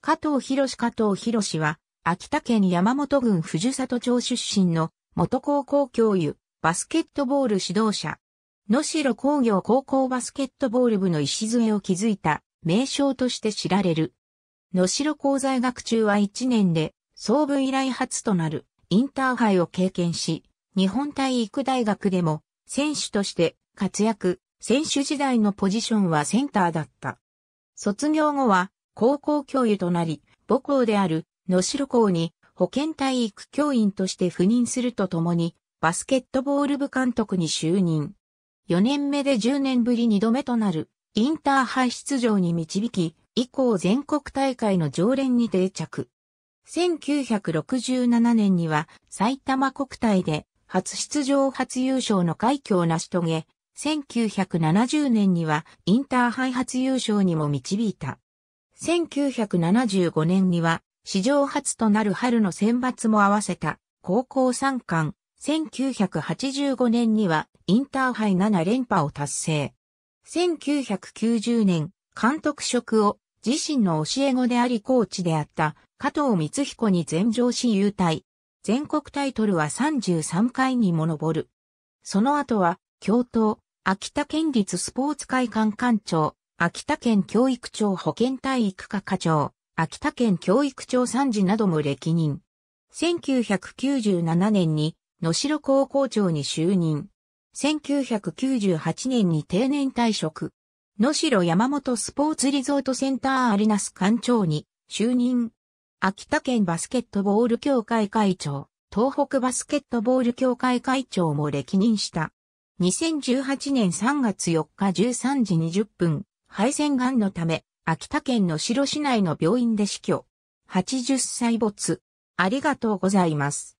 加藤博加藤博は、秋田県山本郡藤里町出身の元高校教諭、バスケットボール指導者。野城工業高校バスケットボール部の礎を築いた名称として知られる。野城工在学中は1年で創部以来初となるインターハイを経験し、日本体育大学でも選手として活躍、選手時代のポジションはセンターだった。卒業後は高校教諭となり、母校である野城校に保健体育教員として赴任するとともに、バスケットボール部監督に就任。4年目で10年ぶり2度目となるインターハイ出場に導き、以降全国大会の常連に定着。1967年には埼玉国体で初出場初優勝の快挙を成し遂げ、1970年にはインターハイ初優勝にも導いた。1975年には、史上初となる春の選抜も合わせた、高校三冠、1985年には、インターハイ7連覇を達成。1990年、監督職を、自身の教え子でありコーチであった、加藤光彦に全上し優待。全国タイトルは33回にも上る。その後は、京都、秋田県立スポーツ会館館長、秋田県教育庁保健体育課課長、秋田県教育庁参事なども歴任。1997年に野城高校長に就任。1998年に定年退職。野城山本スポーツリゾートセンターアリナス館長に就任。秋田県バスケットボール協会会長、東北バスケットボール協会会長も歴任した。2018年3月4日13時20分、肺腺がんのため、秋田県の城市内の病院で死去。80歳没。ありがとうございます。